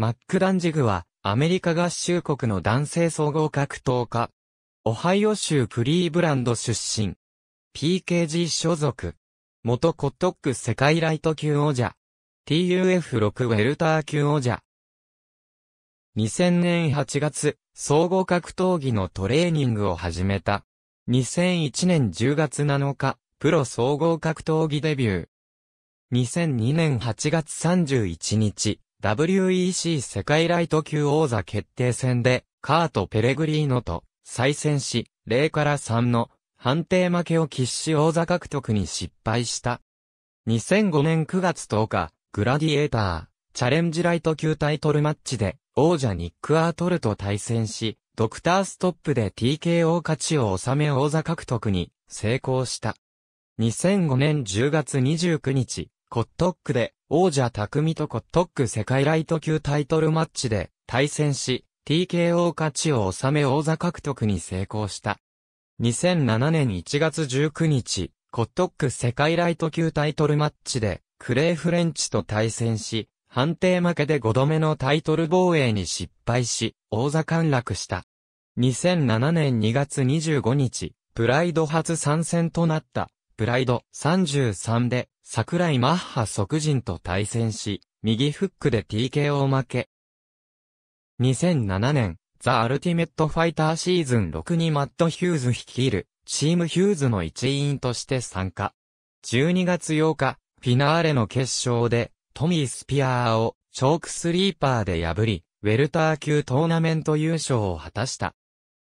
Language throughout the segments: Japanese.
マックダンジグは、アメリカ合衆国の男性総合格闘家。オハイオ州クリーブランド出身。PKG 所属。元コットック世界ライト級王者。TUF6 ウェルター級王者。2000年8月、総合格闘技のトレーニングを始めた。2001年10月7日、プロ総合格闘技デビュー。2002年8月31日、WEC 世界ライト級王座決定戦で、カート・ペレグリーノと再戦し、0から3の判定負けを喫し王座獲得に失敗した。2005年9月10日、グラディエーター、チャレンジライト級タイトルマッチで、王者ニック・アートルと対戦し、ドクターストップで TKO 勝ちを収め王座獲得に成功した。2005年10月29日、コットックで、王者匠とコットック世界ライト級タイトルマッチで対戦し、TKO 勝ちを収め王座獲得に成功した。2007年1月19日、コットック世界ライト級タイトルマッチで、クレイ・フレンチと対戦し、判定負けで5度目のタイトル防衛に失敗し、王座陥落した。2007年2月25日、プライド初参戦となった、プライド33で、桜井マッハ即人と対戦し、右フックで TKO を負け。2007年、ザ・アルティメット・ファイターシーズン6にマット・ヒューズ率いる、チームヒューズの一員として参加。12月8日、フィナーレの決勝で、トミー・スピアーを、チョークスリーパーで破り、ウェルター級トーナメント優勝を果たした。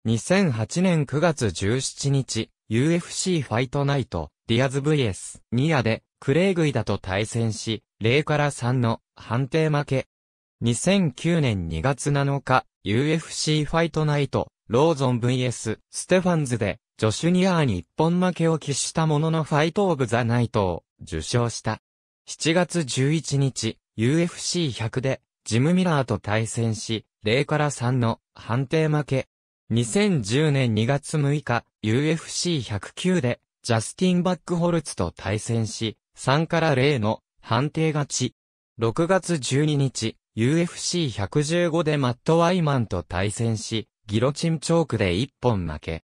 2008年9月17日、UFC ファイトナイト、ディアズ VS、ニアで、クレイグイダと対戦し、0から3の判定負け。2009年2月7日、UFC ファイトナイト、ローゾン VS ステファンズで、ジョシュニアーに一本負けを喫したもののファイトオブザナイトを受賞した。7月11日、UFC100 で、ジムミラーと対戦し、0から3の判定負け。2010年2月6日、UFC109 で、ジャスティン・バックホルツと対戦し、3から0の判定勝ち。6月12日、UFC115 でマット・ワイマンと対戦し、ギロチンチョークで1本負け。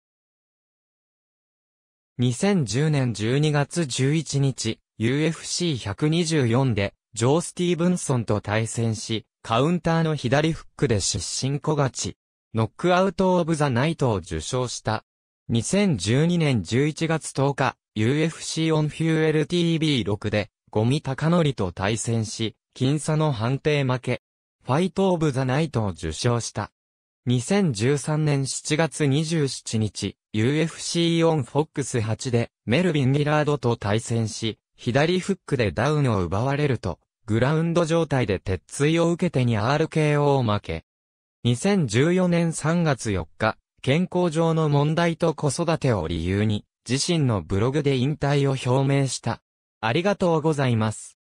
2010年12月11日、UFC124 で、ジョー・スティーブンソンと対戦し、カウンターの左フックで失神小勝ち。ノックアウト・オブ・ザ・ナイトを受賞した。2012年11月10日、UFC on Fuel TV6 で、ゴミ高則と対戦し、僅差の判定負け、ファイトオブザナイトを受賞した。2013年7月27日、UFC オン FOX8 で、メルビン・ギラードと対戦し、左フックでダウンを奪われると、グラウンド状態で鉄槌を受けてに RKO を負け。2014年3月4日、健康上の問題と子育てを理由に、自身のブログで引退を表明した。ありがとうございます。